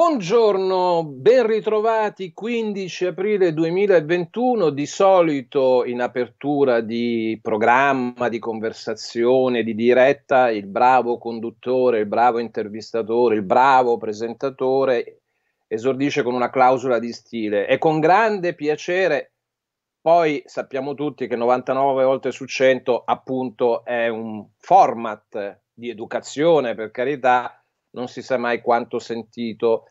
Buongiorno, ben ritrovati 15 aprile 2021, di solito in apertura di programma, di conversazione, di diretta, il bravo conduttore, il bravo intervistatore, il bravo presentatore esordisce con una clausola di stile e con grande piacere, poi sappiamo tutti che 99 volte su 100 appunto è un format di educazione per carità, non si sa mai quanto sentito.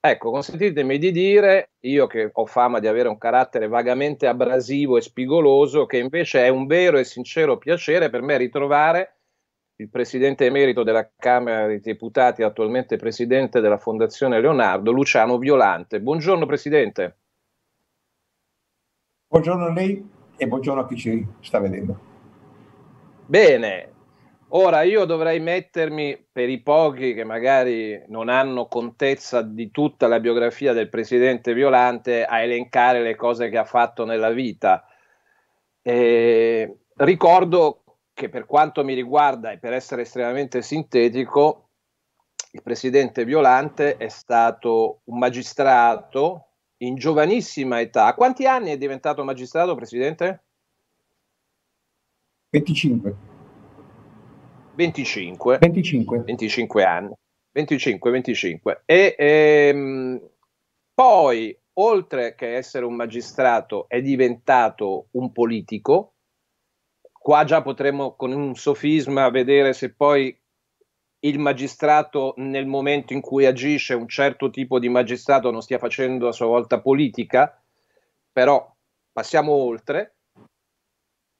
Ecco, consentitemi di dire, io che ho fama di avere un carattere vagamente abrasivo e spigoloso, che invece è un vero e sincero piacere per me ritrovare il presidente emerito della Camera dei Deputati, attualmente presidente della Fondazione Leonardo, Luciano Violante. Buongiorno Presidente. Buongiorno a lei e buongiorno a chi ci sta vedendo. Bene, Ora io dovrei mettermi, per i pochi che magari non hanno contezza di tutta la biografia del presidente Violante, a elencare le cose che ha fatto nella vita. Eh, ricordo che per quanto mi riguarda e per essere estremamente sintetico, il presidente Violante è stato un magistrato in giovanissima età. A quanti anni è diventato magistrato, presidente? 25. 25, 25. 25 anni. 25, 25. E ehm, poi, oltre che essere un magistrato, è diventato un politico. Qua già potremmo con un sofisma vedere se poi il magistrato nel momento in cui agisce, un certo tipo di magistrato non stia facendo a sua volta politica, però passiamo oltre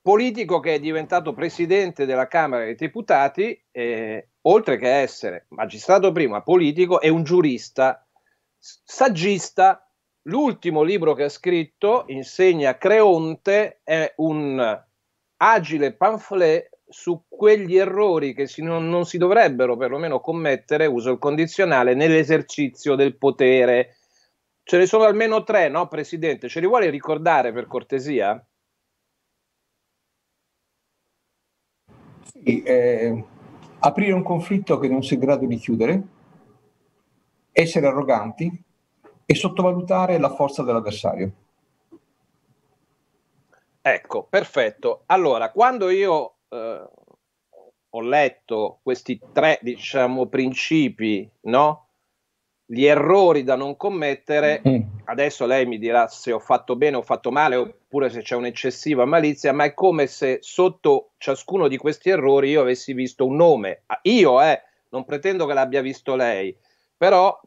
politico che è diventato presidente della Camera dei Deputati, eh, oltre che essere magistrato prima, politico, è un giurista, saggista. L'ultimo libro che ha scritto, Insegna Creonte, è un agile pamphlet su quegli errori che si non, non, si dovrebbero perlomeno commettere, uso il condizionale, nell'esercizio del potere. Ce ne sono almeno tre, no, Presidente? Ce li vuole ricordare per cortesia? Sì, eh, aprire un conflitto che non sei in grado di chiudere, essere arroganti e sottovalutare la forza dell'avversario. Ecco, perfetto. Allora, quando io eh, ho letto questi tre, diciamo, principi, no? Gli errori da non commettere, mm adesso lei mi dirà se ho fatto bene o fatto male oppure se c'è un'eccessiva malizia, ma è come se sotto ciascuno di questi errori io avessi visto un nome. Ah, io, eh, non pretendo che l'abbia visto lei, però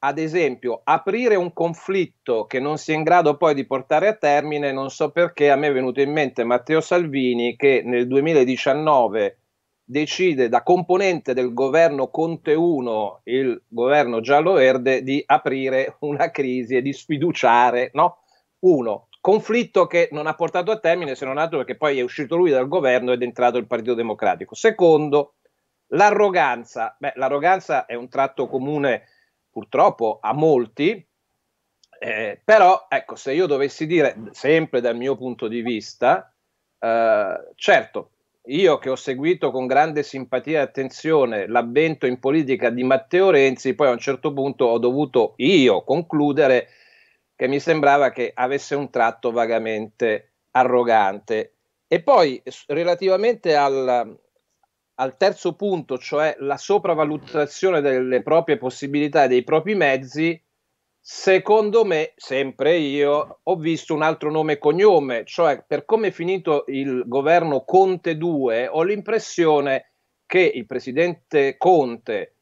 ad esempio aprire un conflitto che non si è in grado poi di portare a termine, non so perché a me è venuto in mente Matteo Salvini che nel 2019 decide da componente del governo Conte 1, il governo giallo-verde, di aprire una crisi e di sfiduciare, no? Uno, conflitto che non ha portato a termine se non altro perché poi è uscito lui dal governo ed è entrato il Partito Democratico. Secondo, l'arroganza. Beh, l'arroganza è un tratto comune purtroppo a molti, eh, però ecco, se io dovessi dire sempre dal mio punto di vista, eh, certo, io che ho seguito con grande simpatia e attenzione l'avvento in politica di Matteo Renzi, poi a un certo punto ho dovuto io concludere che mi sembrava che avesse un tratto vagamente arrogante. E poi relativamente al, al terzo punto, cioè la sopravvalutazione delle proprie possibilità e dei propri mezzi, Secondo me, sempre io, ho visto un altro nome e cognome, cioè per come è finito il governo Conte 2, ho l'impressione che il presidente Conte,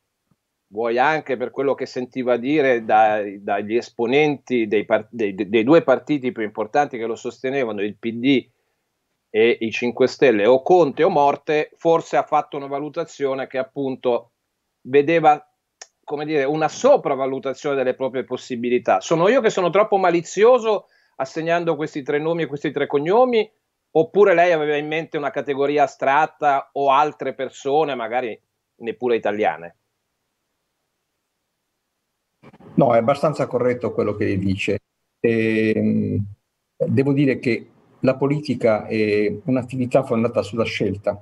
vuoi anche per quello che sentiva dire dai, dagli esponenti dei, dei, dei, due partiti più importanti che lo sostenevano, il PD e i 5 Stelle, o Conte o Morte, forse ha fatto una valutazione che appunto vedeva come dire, una sopravvalutazione delle proprie possibilità. Sono io che sono troppo malizioso assegnando questi tre nomi e questi tre cognomi? Oppure lei aveva in mente una categoria astratta o altre persone, magari neppure italiane? No, è abbastanza corretto quello che dice. E, ehm, devo dire che la politica è un'attività fondata sulla scelta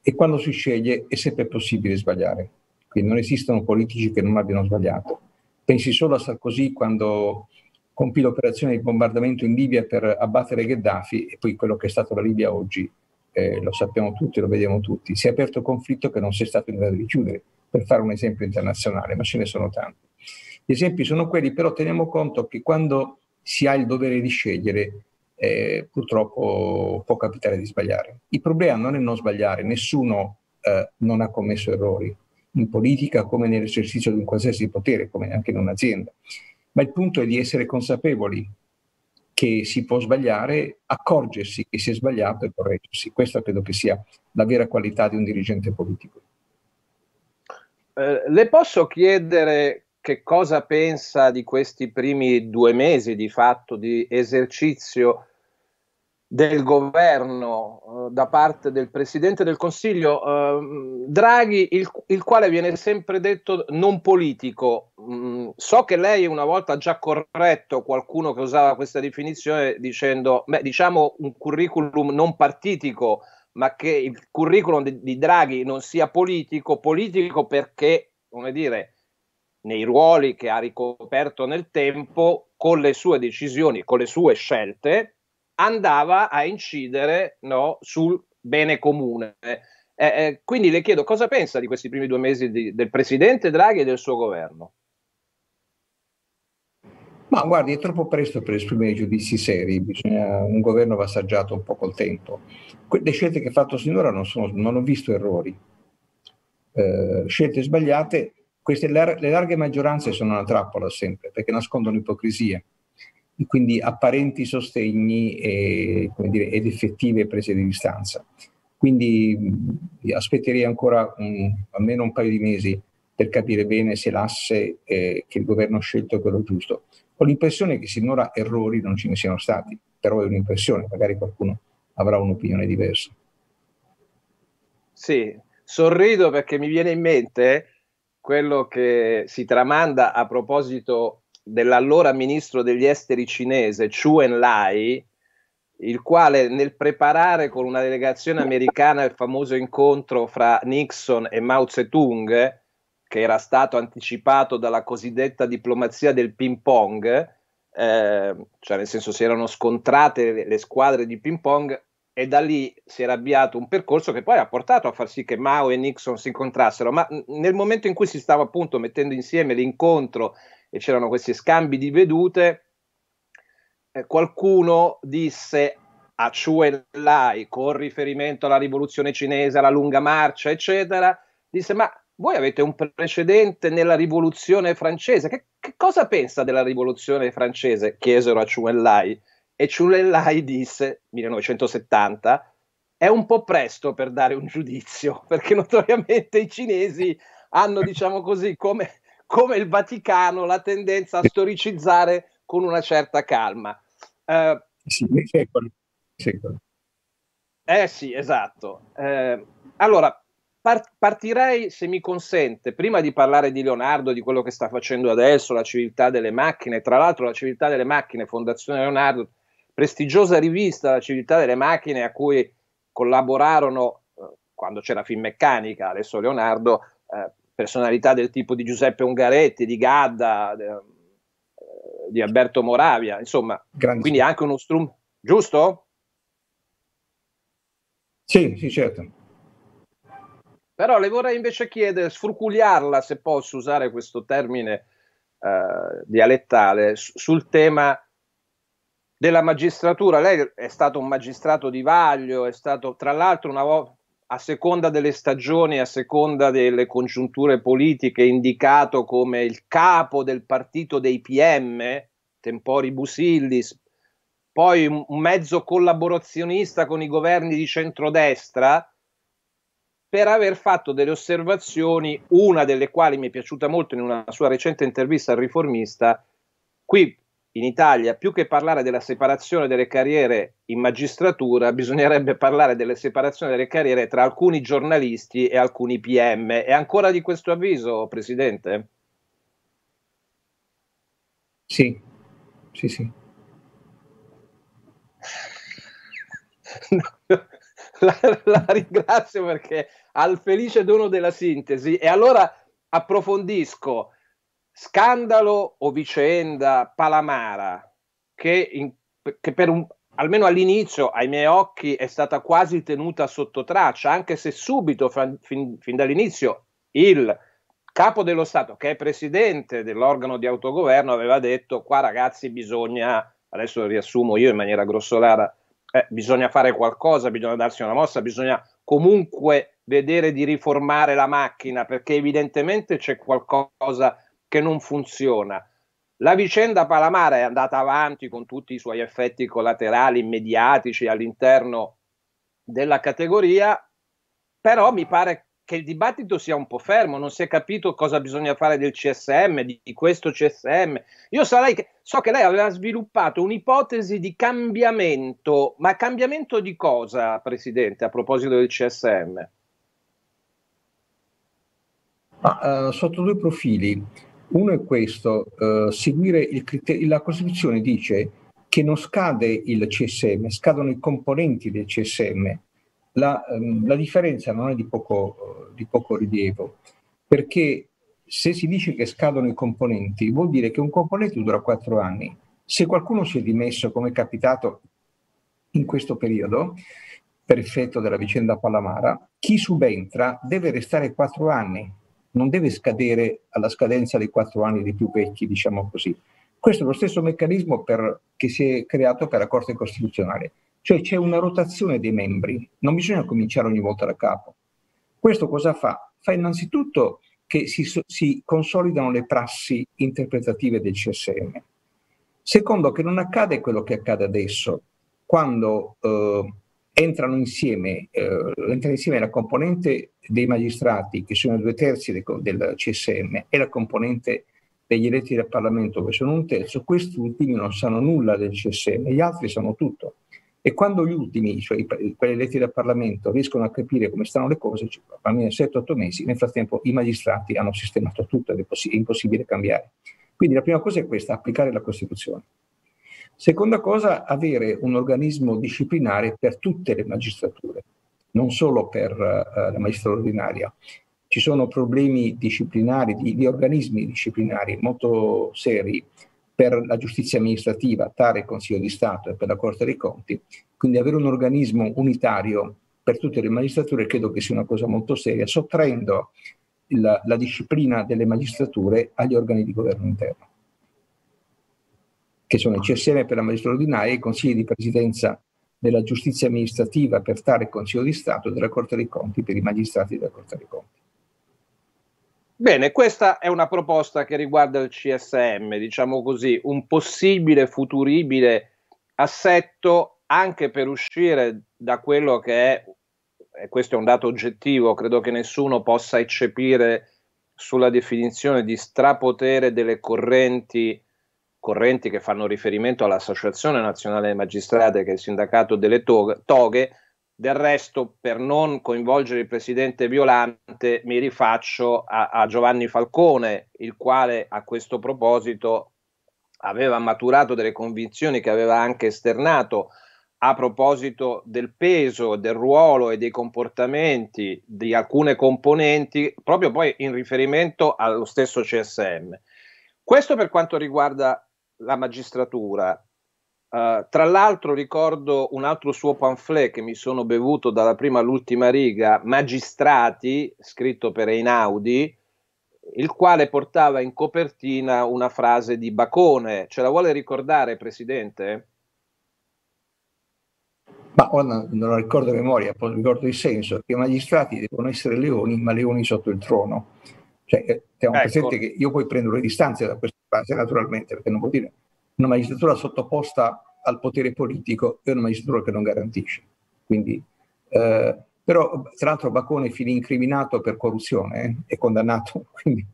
e quando si sceglie è sempre possibile sbagliare. Quindi non esistono politici che non abbiano sbagliato. Pensi solo a Sarkozy quando compì l'operazione di bombardamento in Libia per abbattere Gheddafi e poi quello che è stato la Libia oggi, eh, lo sappiamo tutti, lo vediamo tutti. Si è aperto un conflitto che non si è stato in grado di chiudere, per fare un esempio internazionale, ma ce ne sono tanti. Gli esempi sono quelli, però teniamo conto che quando si ha il dovere di scegliere, eh, purtroppo può capitare di sbagliare. Il problema non è non sbagliare, nessuno eh, non ha commesso errori, in politica come nell'esercizio di un qualsiasi potere, come anche in un'azienda. Ma il punto è di essere consapevoli che si può sbagliare, accorgersi che si è sbagliato e correggersi. Questa credo che sia la vera qualità di un dirigente politico. Eh, le posso chiedere che cosa pensa di questi primi due mesi di fatto di esercizio del governo eh, da parte del Presidente del Consiglio eh, Draghi, il, il, quale viene sempre detto non politico. Mm, so che lei una volta ha già corretto qualcuno che usava questa definizione dicendo, beh, diciamo un curriculum non partitico, ma che il curriculum di, di Draghi non sia politico, politico perché, come dire, nei ruoli che ha ricoperto nel tempo, con le sue decisioni, con le sue scelte, andava a incidere no, sul bene comune. Eh, eh, quindi le chiedo cosa pensa di questi primi due mesi di, del presidente Draghi e del suo governo? Ma guardi, è troppo presto per esprimere giudizi seri, Bisogna, un governo va assaggiato un po' col tempo. Le scelte che ha fatto sinora non, sono, non ho visto errori, eh, scelte sbagliate, queste, le larghe maggioranze sono una trappola sempre perché nascondono ipocrisie quindi apparenti sostegni e, dire, ed effettive prese di distanza. Quindi aspetterei ancora un, almeno un paio di mesi per capire bene se l'asse eh, che il governo ha scelto è quello giusto. Ho l'impressione che sinora errori non ce ne siano stati, però è un'impressione, magari qualcuno avrà un'opinione diversa. Sì, sorrido perché mi viene in mente quello che si tramanda a proposito dell'allora ministro degli esteri cinese Chu Enlai, il quale nel preparare con una delegazione americana il famoso incontro fra Nixon e Mao Zedong, che era stato anticipato dalla cosiddetta diplomazia del ping pong, eh, cioè nel senso si erano scontrate le, le squadre di ping pong e da lì si era avviato un percorso che poi ha portato a far sì che Mao e Nixon si incontrassero, ma nel momento in cui si stava appunto mettendo insieme l'incontro e c'erano questi scambi di vedute, eh, qualcuno disse a Chuen Lai con riferimento alla rivoluzione cinese, alla lunga marcia, eccetera, disse ma voi avete un precedente nella rivoluzione francese, che, che cosa pensa della rivoluzione francese? chiesero a Chuen Lai e Chuen Lai disse, 1970, è un po' presto per dare un giudizio, perché notoriamente i cinesi hanno, diciamo così, come come il Vaticano la tendenza a storicizzare con una certa calma. Eh, sì, secolo. Eh sì, esatto. Eh, allora, par- partirei, se mi consente, prima di parlare di Leonardo, di quello che sta facendo adesso, la civiltà delle macchine, tra l'altro la civiltà delle macchine, Fondazione Leonardo, prestigiosa rivista, la civiltà delle macchine, a cui collaborarono, eh, quando c'era Finmeccanica, adesso Leonardo, eh, personalità del tipo di Giuseppe Ungaretti, di Gadda, eh, di Alberto Moravia, insomma, Grandissimo. quindi anche uno strumento, giusto? Sì, sì, certo. Però le vorrei invece chiedere, sfruculiarla, se posso usare questo termine eh, dialettale, sul tema della magistratura. Lei è stato un magistrato di vaglio, è stato tra l'altro una volta a seconda delle stagioni, a seconda delle congiunture politiche, indicato come il capo del partito dei PM, Tempori Busillis, poi un mezzo collaborazionista con i governi di centrodestra, per aver fatto delle osservazioni, una delle quali mi è piaciuta molto in una sua recente intervista al riformista, qui in Italia, più che parlare della separazione delle carriere in magistratura, bisognerebbe parlare della separazione delle carriere tra alcuni giornalisti e alcuni PM. È ancora di questo avviso, Presidente? Sì, sì, sì. la, la ringrazio perché al felice dono della sintesi. E allora approfondisco scandalo o vicenda Palamara, che, in, che per un, almeno all'inizio, ai miei occhi, è stata quasi tenuta sotto traccia, anche se subito, fin, fin dall'inizio, il capo dello Stato, che è presidente dell'organo di autogoverno, aveva detto qua ragazzi bisogna, adesso riassumo io in maniera grossolana, eh, bisogna fare qualcosa, bisogna darsi una mossa, bisogna comunque vedere di riformare la macchina perché evidentemente c'è qualcosa che non funziona. La vicenda Palamara è andata avanti con tutti i suoi effetti collaterali mediatici all'interno della categoria, però mi pare che il dibattito sia un po' fermo, non si è capito cosa bisogna fare del CSM, di, questo CSM. Io sarei che, so che lei aveva sviluppato un'ipotesi di cambiamento, ma cambiamento di cosa, Presidente, a proposito del CSM? Ah, eh, sotto due profili. Uno è questo, eh, seguire il criterio, la Costituzione dice che non scade il CSM, scadono i componenti del CSM. La, ehm, la differenza non è di poco, di poco rilievo, perché se si dice che scadono i componenti, vuol dire che un componente dura quattro anni. Se qualcuno si è dimesso, come è capitato in questo periodo, per effetto della vicenda Palamara, chi subentra deve restare quattro anni non deve scadere alla scadenza dei quattro anni dei più vecchi, diciamo così. Questo è lo stesso meccanismo per, che si è creato per la Corte Costituzionale, cioè c'è una rotazione dei membri, non bisogna cominciare ogni volta da capo. Questo cosa fa? Fa innanzitutto che si, si consolidano le prassi interpretative del CSM. Secondo, che non accade quello che accade adesso, quando eh, entrano insieme, eh, entra insieme la componente dei magistrati, che sono due terzi de, del CSM, e la componente degli eletti del Parlamento, che sono un terzo, questi ultimi non sanno nulla del CSM, gli altri sanno tutto. E quando gli ultimi, cioè quelli eletti dal Parlamento, riescono a capire come stanno le cose, almeno 7-8 mesi, nel frattempo i magistrati hanno sistemato tutto ed è, è impossibile cambiare. Quindi la prima cosa è questa, applicare la Costituzione. Seconda cosa, avere un organismo disciplinare per tutte le magistrature, non solo per eh, la magistratura ordinaria. Ci sono problemi disciplinari, di, di organismi disciplinari molto seri per la giustizia amministrativa, tale Consiglio di Stato e per la Corte dei Conti. Quindi avere un organismo unitario per tutte le magistrature credo che sia una cosa molto seria, sottraendo la, la disciplina delle magistrature agli organi di governo interno che sono ah. il CSM per la magistratura ordinaria e i consigli di presidenza della giustizia amministrativa per tale Consiglio di Stato e della Corte dei Conti per i magistrati della Corte dei Conti. Bene, questa è una proposta che riguarda il CSM, diciamo così, un possibile futuribile assetto anche per uscire da quello che è, e questo è un dato oggettivo, credo che nessuno possa eccepire sulla definizione di strapotere delle correnti correnti che fanno riferimento all'Associazione Nazionale dei Magistrati, che è il sindacato delle toghe. Del resto, per non coinvolgere il presidente Violante, mi rifaccio a, a Giovanni Falcone, il quale a questo proposito aveva maturato delle convinzioni che aveva anche esternato a proposito del peso, del ruolo e dei comportamenti di alcune componenti, proprio poi in riferimento allo stesso CSM. Questo per quanto riguarda la magistratura. Uh, tra l'altro ricordo un altro suo pamphlet che mi sono bevuto dalla prima all'ultima riga, Magistrati, scritto per Einaudi, il quale portava in copertina una frase di Bacone. Ce la vuole ricordare, Presidente? Ma non, non la ricordo a memoria, ricordo il senso, che i magistrati devono essere leoni, ma leoni sotto il trono. Cioè, eh, ecco. io poi prendo le distanze da questo democrazia naturalmente, perché non vuol dire una magistratura sottoposta al potere politico e una magistratura che non garantisce. Quindi, eh, però, tra l'altro, Bacone finì incriminato per corruzione eh, e condannato, quindi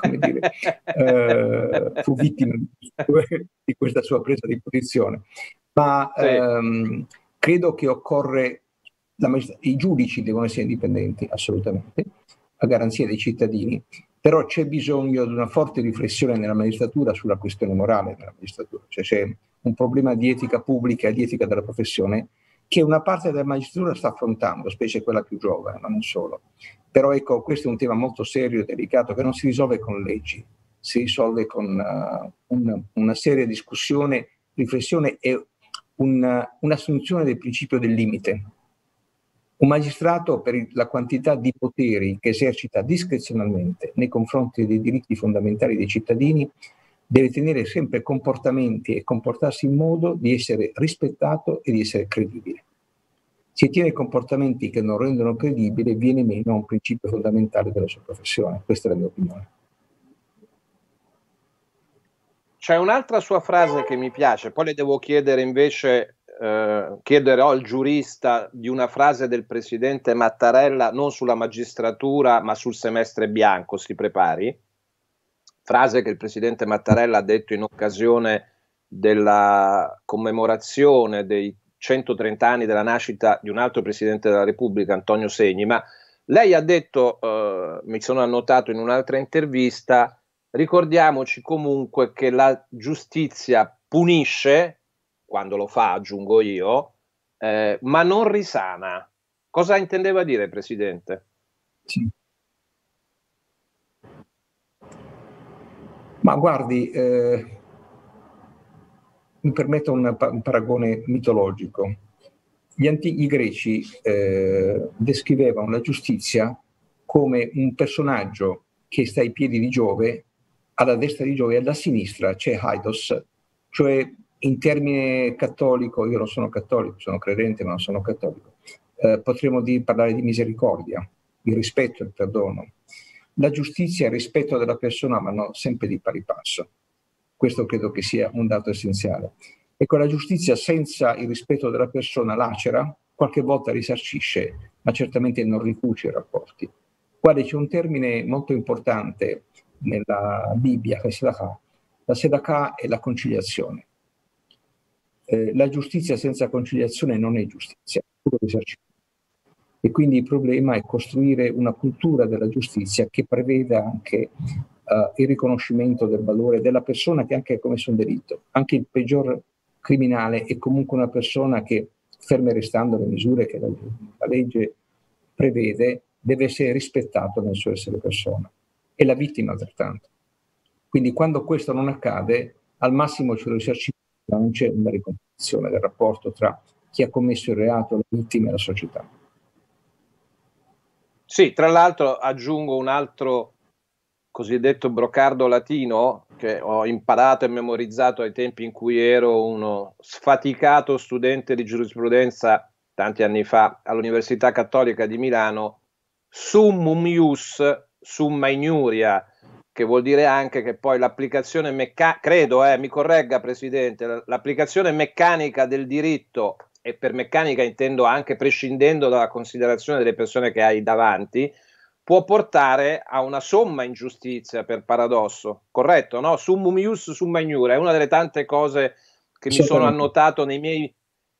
come dire, eh, fu vittima di questa sua presa di posizione. Ma sì. ehm, credo che occorre, i giudici devono essere indipendenti, assolutamente, a garanzia dei cittadini, però c'è bisogno di una forte riflessione nella magistratura sulla questione morale della magistratura, cioè c'è un problema di etica pubblica e di etica della professione che una parte della magistratura sta affrontando, specie quella più giovane, ma non solo. Però ecco, questo è un tema molto serio e delicato che non si risolve con leggi, si risolve con uh, un, una seria discussione, riflessione e una, un'assunzione del principio del limite, un magistrato per la quantità di poteri che esercita discrezionalmente nei confronti dei diritti fondamentali dei cittadini deve tenere sempre comportamenti e comportarsi in modo di essere rispettato e di essere credibile. Se tiene comportamenti che non rendono credibile, viene meno a un principio fondamentale della sua professione. Questa è la mia opinione. C'è un'altra sua frase che mi piace, poi le devo chiedere invece eh, chiederò al giurista di una frase del presidente Mattarella non sulla magistratura ma sul semestre bianco, si prepari. Frase che il presidente Mattarella ha detto in occasione della commemorazione dei 130 anni della nascita di un altro presidente della Repubblica, Antonio Segni, ma lei ha detto, eh, mi sono annotato in un'altra intervista, ricordiamoci comunque che la giustizia punisce quando lo fa, aggiungo io, eh, ma non risana. Cosa intendeva dire, Presidente? Sì. Ma guardi, eh, mi permetto un, un, paragone mitologico. Gli antichi greci eh, descrivevano la giustizia come un personaggio che sta ai piedi di Giove, alla destra di Giove e alla sinistra c'è Haidos, cioè in termine cattolico, io non sono cattolico, sono credente ma non sono cattolico, eh, potremmo di, parlare di misericordia, il rispetto, il perdono. La giustizia e il rispetto della persona vanno sempre di pari passo. Questo credo che sia un dato essenziale. Ecco, la giustizia senza il rispetto della persona lacera, qualche volta risarcisce, ma certamente non ricuce i rapporti. Guarda, c'è un termine molto importante nella Bibbia, la Sedaka. La Sedaka è la conciliazione. Eh, la giustizia senza conciliazione non è giustizia, è puro esercizio. E quindi il problema è costruire una cultura della giustizia che preveda anche uh, il riconoscimento del valore della persona che anche ha commesso un delitto. Anche il peggior criminale è comunque una persona che, ferme restando le misure che la, la legge prevede, deve essere rispettato nel suo essere persona. E la vittima altrettanto. Quindi quando questo non accade, al massimo c'è lo risarcimento ma non c'è una riconciliazione del rapporto tra chi ha commesso il reato, le vittime e la società. Sì, tra l'altro aggiungo un altro cosiddetto brocardo latino che ho imparato e memorizzato ai tempi in cui ero uno sfaticato studente di giurisprudenza tanti anni fa all'Università Cattolica di Milano, summum ius, summa ignuria, che vuol dire anche che poi l'applicazione meccanica, credo, eh, mi corregga Presidente, l'applicazione meccanica del diritto, e per meccanica intendo anche prescindendo dalla considerazione delle persone che hai davanti, può portare a una somma ingiustizia per paradosso, corretto? No? Summum ius summa ignura, è una delle tante cose che mi sono annotato nei miei,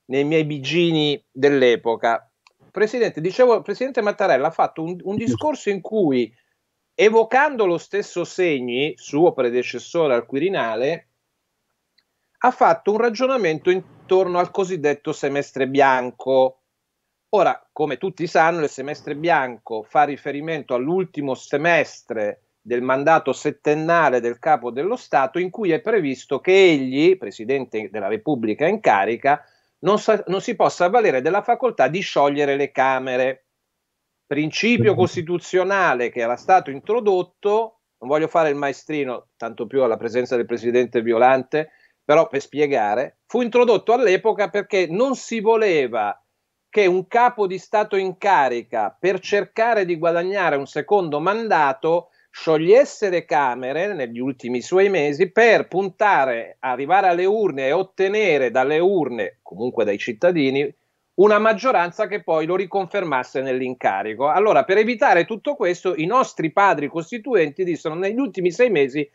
nei miei bigini dell'epoca. Presidente, dicevo, Presidente Mattarella ha fatto un, un discorso in cui evocando lo stesso Segni, suo predecessore al Quirinale, ha fatto un ragionamento intorno al cosiddetto semestre bianco. Ora, come tutti sanno, il semestre bianco fa riferimento all'ultimo semestre del mandato settennale del capo dello Stato in cui è previsto che egli, Presidente della Repubblica in carica, non, sa- non si possa avvalere della facoltà di sciogliere le Camere principio costituzionale che era stato introdotto, non voglio fare il maestrino, tanto più alla presenza del presidente Violante, però per spiegare, fu introdotto all'epoca perché non si voleva che un capo di Stato in carica, per cercare di guadagnare un secondo mandato, sciogliesse le Camere negli ultimi suoi mesi per puntare, arrivare alle urne e ottenere dalle urne, comunque dai cittadini, una maggioranza che poi lo riconfermasse nell'incarico. Allora, per evitare tutto questo, i nostri padri costituenti dissero negli ultimi sei mesi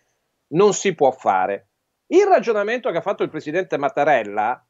non si può fare. Il ragionamento che ha fatto il presidente Mattarella,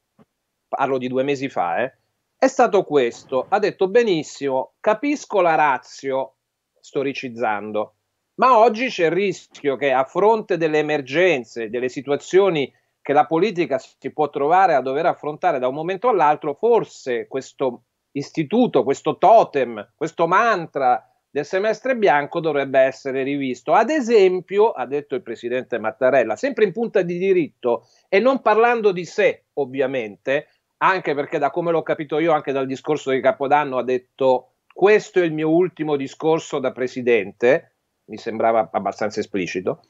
parlo di due mesi fa, eh, è stato questo. Ha detto benissimo, capisco la razio, storicizzando, ma oggi c'è il rischio che a fronte delle emergenze, delle situazioni che la politica si può trovare a dover affrontare da un momento all'altro, forse questo istituto, questo totem, questo mantra del semestre bianco dovrebbe essere rivisto. Ad esempio, ha detto il presidente Mattarella, sempre in punta di diritto e non parlando di sé, ovviamente, anche perché da come l'ho capito io, anche dal discorso di Capodanno ha detto questo è il mio ultimo discorso da presidente, mi sembrava abbastanza esplicito,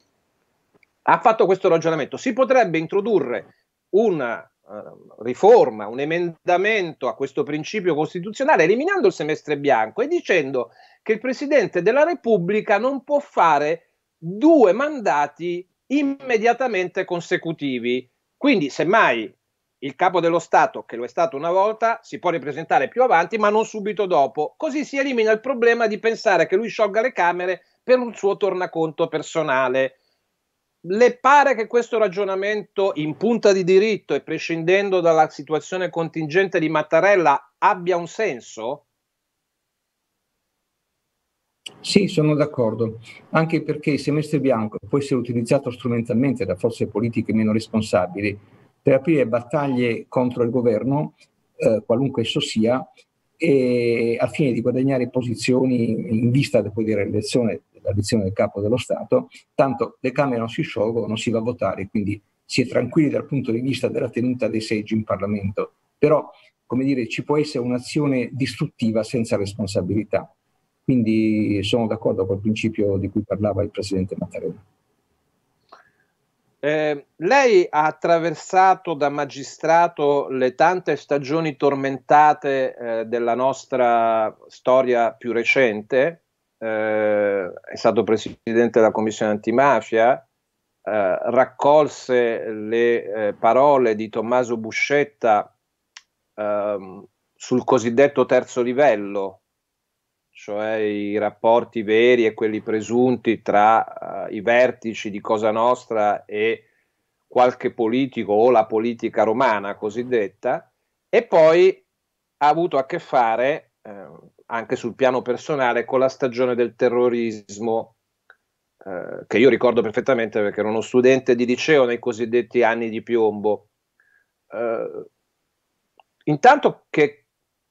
ha fatto questo ragionamento. Si potrebbe introdurre una uh, riforma, un emendamento a questo principio costituzionale eliminando il semestre bianco e dicendo che il Presidente della Repubblica non può fare due mandati immediatamente consecutivi. Quindi, semmai il capo dello Stato, che lo è stato una volta, si può ripresentare più avanti, ma non subito dopo. Così si elimina il problema di pensare che lui sciolga le Camere per un suo tornaconto personale. Le pare che questo ragionamento in punta di diritto e prescindendo dalla situazione contingente di Mattarella abbia un senso? Sì, sono d'accordo, anche perché il semestre bianco può essere utilizzato strumentalmente da forze politiche meno responsabili per aprire battaglie contro il governo, eh, qualunque esso sia, e, al fine di guadagnare posizioni in vista poi dell'elezione la lezione del capo dello Stato, tanto le Camere non si sciolgono, non si va a votare, quindi si è tranquilli dal punto di vista della tenuta dei seggi in Parlamento. Però, come dire, ci può essere un'azione distruttiva senza responsabilità. Quindi sono d'accordo col principio di cui parlava il Presidente Mattarella. Eh, lei ha attraversato da magistrato le tante stagioni tormentate eh, della nostra storia più recente, eh, è stato presidente della commissione antimafia, eh, raccolse le eh, parole di Tommaso Buscetta ehm, sul cosiddetto terzo livello, cioè i rapporti veri e quelli presunti tra eh, i vertici di Cosa Nostra e qualche politico o la politica romana cosiddetta, e poi ha avuto a che fare, eh, anche sul piano personale con la stagione del terrorismo eh, che io ricordo perfettamente perché ero uno studente di liceo nei cosiddetti anni di piombo. Eh, intanto che,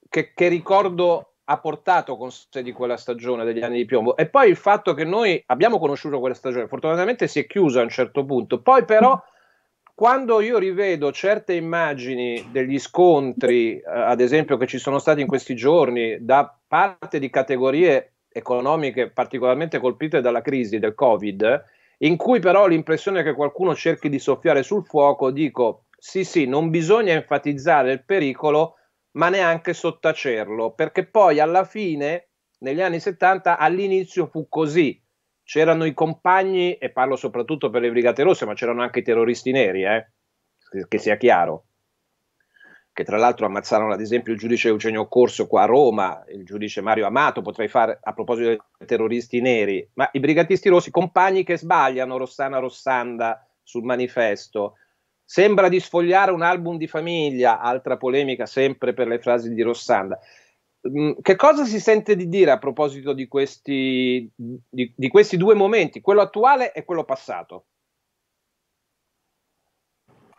che, che ricordo ha portato con sé di quella stagione degli anni di piombo e poi il fatto che noi abbiamo conosciuto quella stagione, fortunatamente si è chiusa a un certo punto, poi però quando io rivedo certe immagini degli scontri, eh, ad esempio, che ci sono stati in questi giorni da parte di categorie economiche particolarmente colpite dalla crisi del Covid, in cui però l'impressione che qualcuno cerchi di soffiare sul fuoco, dico sì, sì, non bisogna enfatizzare il pericolo, ma neanche sottacerlo, perché poi alla fine, negli anni 70, all'inizio fu così c'erano i compagni, e parlo soprattutto per le Brigate Rosse, ma c'erano anche i terroristi neri, eh? che, che sia chiaro, che tra l'altro ammazzarono ad esempio il giudice Eugenio Corso qua a Roma, il giudice Mario Amato, potrei fare a proposito dei terroristi neri, ma i brigatisti rossi, compagni che sbagliano, Rossana Rossanda sul manifesto, sembra di sfogliare un album di famiglia, altra polemica sempre per le frasi di Rossanda. Mm, che cosa si sente di dire a proposito di questi, di, di questi due momenti, quello attuale e quello passato?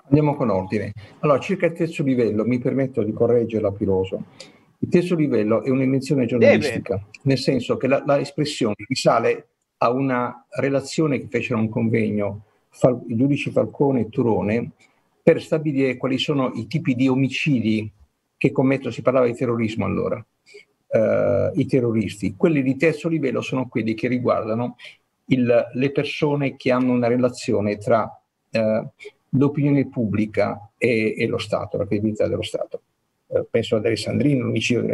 Andiamo con ordine. Allora, circa il terzo livello, mi permetto di correggere la Piroso. Il terzo livello è un'invenzione giornalistica, Deve. nel senso che la, la, espressione risale a una relazione che fecero un convegno Fal- i giudici Falcone e Turone per stabilire quali sono i tipi di omicidi che commettono, si parlava di terrorismo allora, eh, i terroristi. Quelli di terzo livello sono quelli che riguardano il, le persone che hanno una relazione tra eh, l'opinione pubblica e, e, lo Stato, la credibilità dello Stato. Eh, penso ad Alessandrino, l'omicidio,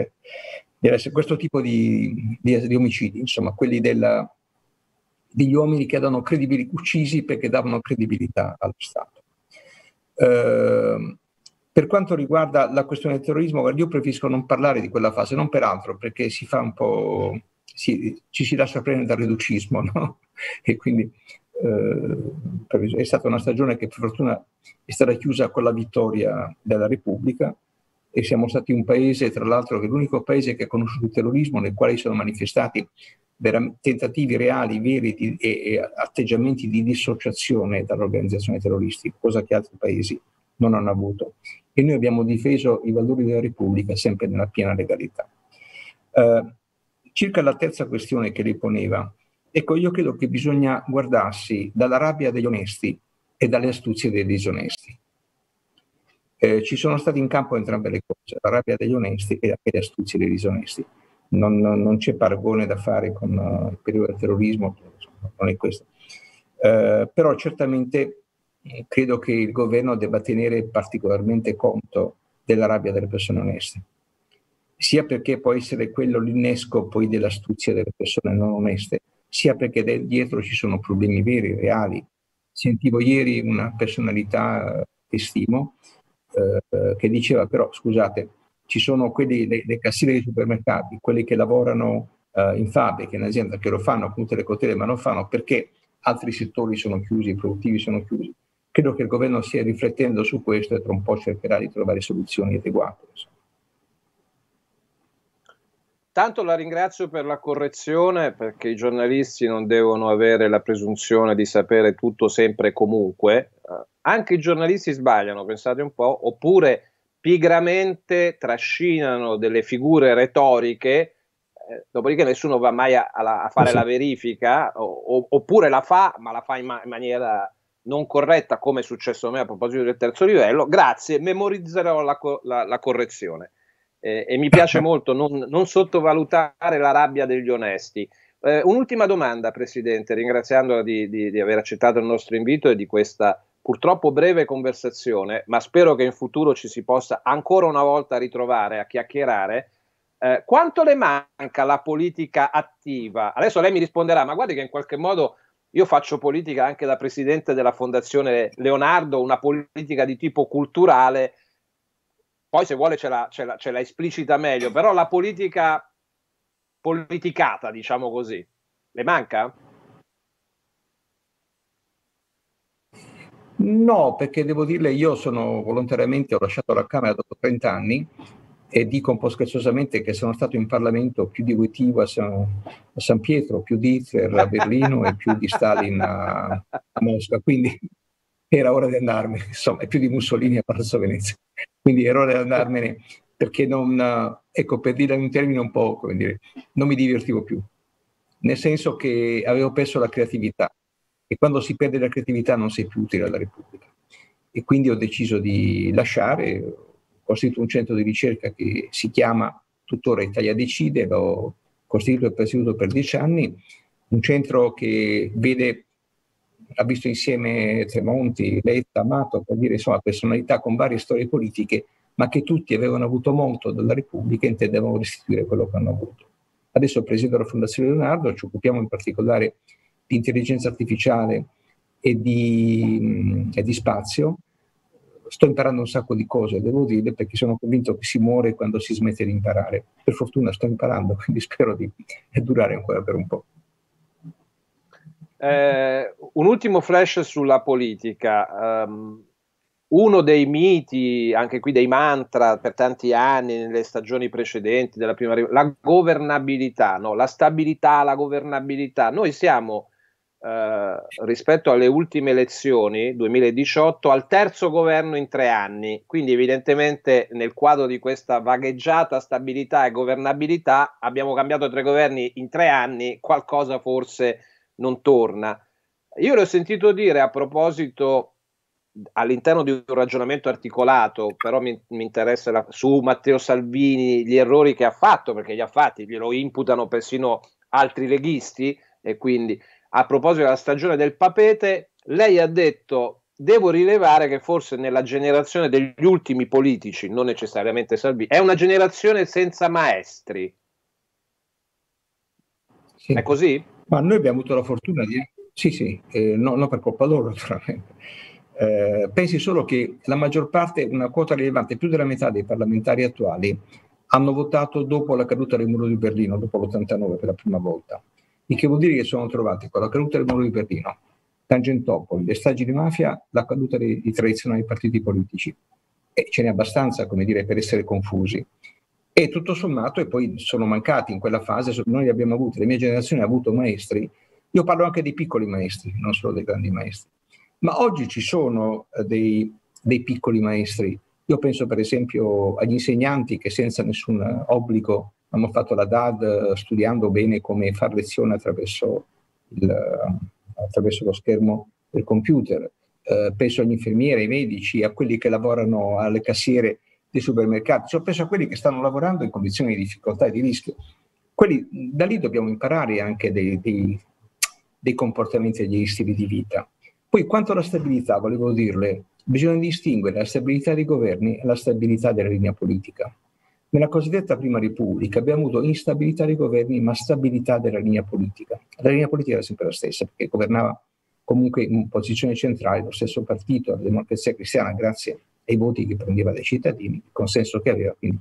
deve essere questo tipo di, di, di, omicidi, insomma, quelli della, degli uomini che erano uccisi perché davano credibilità allo Stato. Eh, per quanto riguarda la questione del terrorismo, io preferisco non parlare di quella fase, non peraltro perché si fa un po'... Si, ci si lascia prendere dal riducismo, no? E quindi eh, è stata una stagione che per fortuna è stata chiusa con la vittoria della Repubblica, e siamo stati un paese, tra l'altro, che è l'unico paese che ha conosciuto il terrorismo, nel quale sono manifestati tentativi reali, veri di, e, e, atteggiamenti di dissociazione dall'organizzazione terroristica, cosa che altri paesi non hanno avuto e noi abbiamo difeso i valori della Repubblica sempre nella piena legalità. Eh, circa la terza questione che lei poneva, ecco io credo che bisogna guardarsi dalla rabbia degli onesti e dalle astuzie dei disonesti. Eh, ci sono state in campo entrambe le cose, la rabbia degli onesti e le astuzie dei disonesti. Non, non, non c'è paragone da fare con uh, il periodo del terrorismo, non è questo. Eh, però certamente credo che il governo debba tenere particolarmente conto della rabbia delle persone oneste, sia perché può essere quello l'innesco poi dell'astuzia delle persone non oneste, sia perché dietro ci sono problemi veri, reali. Sentivo ieri una personalità eh, che stimo eh, che diceva però scusate, ci sono quelli, le, le cassiere dei supermercati, quelli che lavorano eh, in fabbriche, in azienda, che lo fanno, appunto le cotele, ma non fanno perché altri settori sono chiusi, i produttivi sono chiusi Credo che il governo stia riflettendo su questo e tra un po' cercherà di trovare soluzioni adeguate. Tanto la ringrazio per la correzione perché i giornalisti non devono avere la presunzione di sapere tutto sempre e comunque. Anche i giornalisti sbagliano, pensate un po', oppure pigramente trascinano delle figure retoriche, eh, dopodiché nessuno va mai a, a, fare sì. la verifica, o, oppure la fa, ma la fa in, ma- in maniera non corretta come è successo a me a proposito del terzo livello, grazie, memorizzerò la, co- la, la correzione. Eh, e mi piace molto non, non, sottovalutare la rabbia degli onesti. Eh, un'ultima domanda, Presidente, ringraziandola di, di, di aver accettato il nostro invito e di questa purtroppo breve conversazione, ma spero che in futuro ci si possa ancora una volta ritrovare a chiacchierare. Eh, quanto le manca la politica attiva? Adesso lei mi risponderà, ma guardi che in qualche modo io faccio politica anche da presidente della Fondazione Leonardo, una politica di tipo culturale, poi se vuole ce la, ce la, ce la esplicita meglio, però la politica politicata, diciamo così, le manca? No, perché devo dirle, io sono volontariamente, ho lasciato la Camera dopo 30 anni e dico un po' scherzosamente che sono stato in Parlamento più di Wojtyla a San, Pietro, più di Hitler a Berlino e più di Stalin a, a Mosca, quindi era ora di andarmene, insomma, e più di Mussolini a Palazzo Venezia, quindi era ora di andarmene perché non, ecco, per dire un termine un po', come dire, non mi divertivo più, nel senso che avevo perso la creatività e quando si perde la creatività non sei più utile alla Repubblica. E quindi ho deciso di lasciare, costituito un centro di ricerca che si chiama tuttora Italia Decide, l'ho costituito e presieduto per dieci anni, un centro che vede, ha visto insieme Tremonti, Letta, Amato, per dire insomma personalità con varie storie politiche, ma che tutti avevano avuto molto dalla Repubblica e intendevano restituire quello che hanno avuto. Adesso presiedo la Fondazione Leonardo, ci occupiamo in particolare di intelligenza artificiale e di, mm, e di spazio, sto imparando un sacco di cose, devo dire, perché sono convinto che si muore quando si smette di imparare. Per fortuna sto imparando, quindi spero di durare ancora per un po'. Eh, un ultimo flash sulla politica. Um, uno dei miti, anche qui dei mantra per tanti anni nelle stagioni precedenti della prima la governabilità, no? la stabilità, la governabilità. Noi siamo eh, rispetto alle ultime elezioni 2018 al terzo governo in tre anni. Quindi evidentemente nel quadro di questa vagheggiata stabilità e governabilità abbiamo cambiato tre governi in tre anni, qualcosa forse non torna. Io l'ho sentito dire a proposito all'interno di un ragionamento articolato, però mi, mi interessa la, su Matteo Salvini gli errori che ha fatto, perché li ha fatti, glielo imputano persino altri leghisti e quindi a proposito della stagione del papete, lei ha detto devo rilevare che forse nella generazione degli ultimi politici, non necessariamente Salvini, è una generazione senza maestri. Sì. È così? Ma noi abbiamo avuto la fortuna di... Sì, sì, eh, no, no, per colpa loro, naturalmente. Eh, pensi solo che la maggior parte, una quota rilevante, più della metà dei parlamentari attuali, hanno votato dopo la caduta del muro di Berlino, dopo l'89 per la prima volta il che vuol dire che sono trovati con la caduta del muro di Berlino, Tangentopoli, le stragi di mafia, la caduta dei, di tradizionali partiti politici. E ce n'è abbastanza, come dire, per essere confusi. E tutto sommato, e poi sono mancati in quella fase, noi li abbiamo avuti, la mia generazione ha avuto maestri, io parlo anche dei piccoli maestri, non solo dei grandi maestri, ma oggi ci sono eh, dei, dei piccoli maestri. Io penso per esempio agli insegnanti che senza nessun obbligo abbiamo fatto la DAD eh, studiando bene come far lezione attraverso, il, eh, attraverso lo schermo del computer. Eh, penso agli infermieri, ai medici, a quelli che lavorano alle cassiere dei supermercati, cioè penso a quelli che stanno lavorando in condizioni di difficoltà e di rischio. Quelli, da lì dobbiamo imparare anche dei, dei, dei comportamenti e degli stili di vita. Poi quanto alla stabilità, volevo dirle, bisogna distinguere la stabilità dei governi e la stabilità della linea politica. Nella cosiddetta Prima Repubblica abbiamo avuto instabilità dei governi, ma stabilità della linea politica. La linea politica era sempre la stessa, perché governava comunque in posizione centrale lo stesso partito, la democrazia cristiana, grazie ai voti che prendeva dai cittadini, il consenso che aveva. Quindi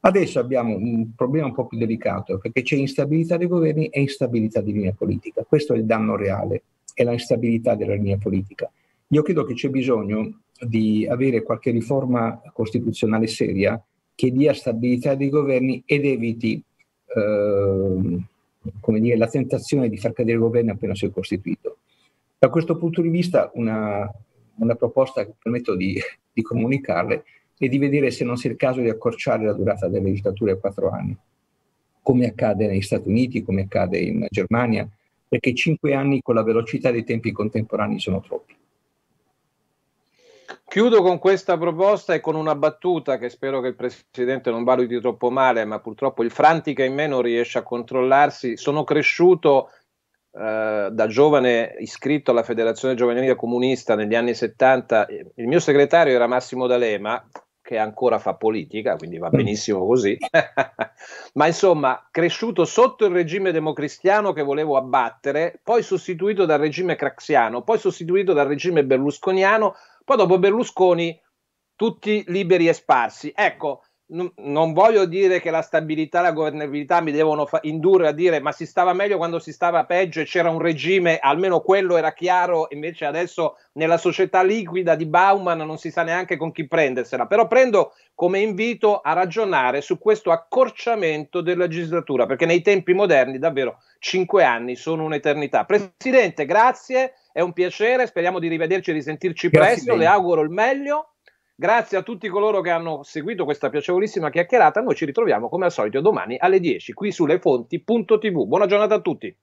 adesso abbiamo un problema un po' più delicato, perché c'è instabilità dei governi e instabilità di linea politica. Questo è il danno reale, è la instabilità della linea politica. Io credo che c'è bisogno di avere qualche riforma costituzionale seria che dia stabilità dei governi ed eviti eh, dire, la tentazione di far cadere il governo appena si è costituito. Da questo punto di vista una, una proposta che permetto di, di comunicarle è di vedere se non sia il caso di accorciare la durata delle legislature a quattro anni, come accade negli Stati Uniti, come accade in Germania, perché cinque anni con la velocità dei tempi contemporanei sono troppi. Chiudo con questa proposta e con una battuta che spero che il Presidente non valuti troppo male, ma purtroppo il Franti che in me non riesce a controllarsi. Sono cresciuto eh, da giovane iscritto alla Federazione Giovanile Comunista negli anni 70. Il mio segretario era Massimo D'Alema, che ancora fa politica, quindi va mm. benissimo così. ma insomma, cresciuto sotto il regime democristiano che volevo abbattere, poi sostituito dal regime craxiano, poi sostituito dal regime berlusconiano poi dopo Berlusconi tutti liberi e sparsi. Ecco, n- non voglio dire che la stabilità e la governabilità mi devono fa- indurre a dire ma si stava meglio quando si stava peggio e c'era un regime, almeno quello era chiaro, invece adesso nella società liquida di Bauman non si sa neanche con chi prendersela, però prendo come invito a ragionare su questo accorciamento della legislatura, perché nei tempi moderni davvero cinque anni sono un'eternità. Presidente, grazie è un piacere, speriamo di rivederci e risentirci Grazie presto, bene. le auguro il meglio. Grazie a tutti coloro che hanno seguito questa piacevolissima chiacchierata. Noi ci ritroviamo come al solito domani alle 10 qui su lefonti.tv, Buona giornata a tutti.